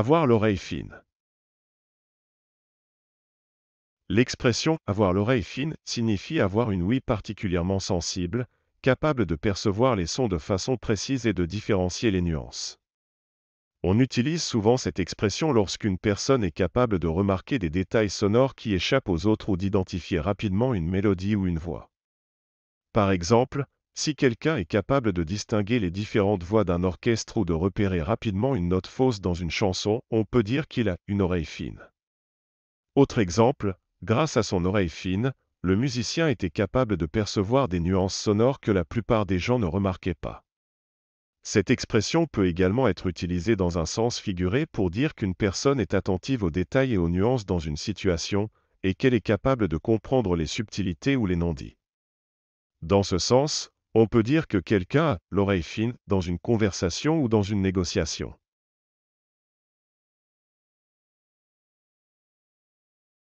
Avoir l'oreille fine. L'expression avoir l'oreille fine signifie avoir une ouïe particulièrement sensible, capable de percevoir les sons de façon précise et de différencier les nuances. On utilise souvent cette expression lorsqu'une personne est capable de remarquer des détails sonores qui échappent aux autres ou d'identifier rapidement une mélodie ou une voix. Par exemple, si quelqu'un est capable de distinguer les différentes voix d'un orchestre ou de repérer rapidement une note fausse dans une chanson, on peut dire qu'il a une oreille fine. Autre exemple, grâce à son oreille fine, le musicien était capable de percevoir des nuances sonores que la plupart des gens ne remarquaient pas. Cette expression peut également être utilisée dans un sens figuré pour dire qu'une personne est attentive aux détails et aux nuances dans une situation, et qu'elle est capable de comprendre les subtilités ou les non-dits. Dans ce sens, on peut dire que quelqu'un a l'oreille fine dans une conversation ou dans une négociation.